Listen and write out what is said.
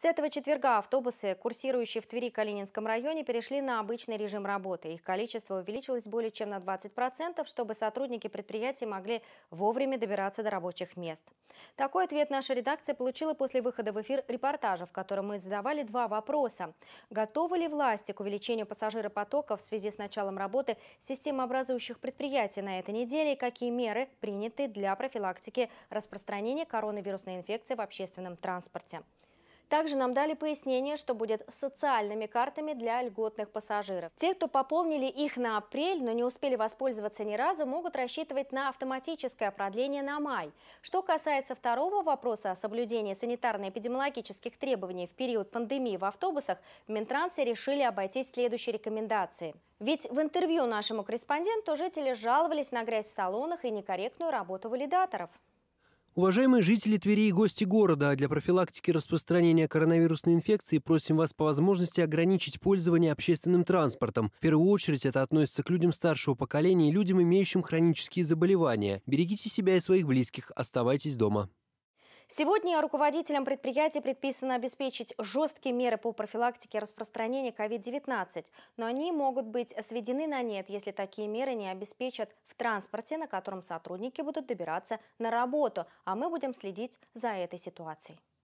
С этого четверга автобусы, курсирующие в Твери-Калининском районе, перешли на обычный режим работы. Их количество увеличилось более чем на 20%, чтобы сотрудники предприятий могли вовремя добираться до рабочих мест. Такой ответ наша редакция получила после выхода в эфир репортажа, в котором мы задавали два вопроса. Готовы ли власти к увеличению пассажиропотока в связи с началом работы системообразующих предприятий на этой неделе и какие меры приняты для профилактики распространения коронавирусной инфекции в общественном транспорте? Также нам дали пояснение, что будет с социальными картами для льготных пассажиров. Те, кто пополнили их на апрель, но не успели воспользоваться ни разу, могут рассчитывать на автоматическое продление на май. Что касается второго вопроса о соблюдении санитарно-эпидемиологических требований в период пандемии в автобусах, в Минтрансе решили обойтись следующей рекомендацией. Ведь в интервью нашему корреспонденту жители жаловались на грязь в салонах и некорректную работу валидаторов. Уважаемые жители Твери и гости города, для профилактики распространения коронавирусной инфекции просим вас по возможности ограничить пользование общественным транспортом. В первую очередь это относится к людям старшего поколения и людям, имеющим хронические заболевания. Берегите себя и своих близких, оставайтесь дома. Сегодня руководителям предприятий предписано обеспечить жесткие меры по профилактике распространения COVID-19, но они могут быть сведены на нет, если такие меры не обеспечат в транспорте, на котором сотрудники будут добираться на работу, а мы будем следить за этой ситуацией.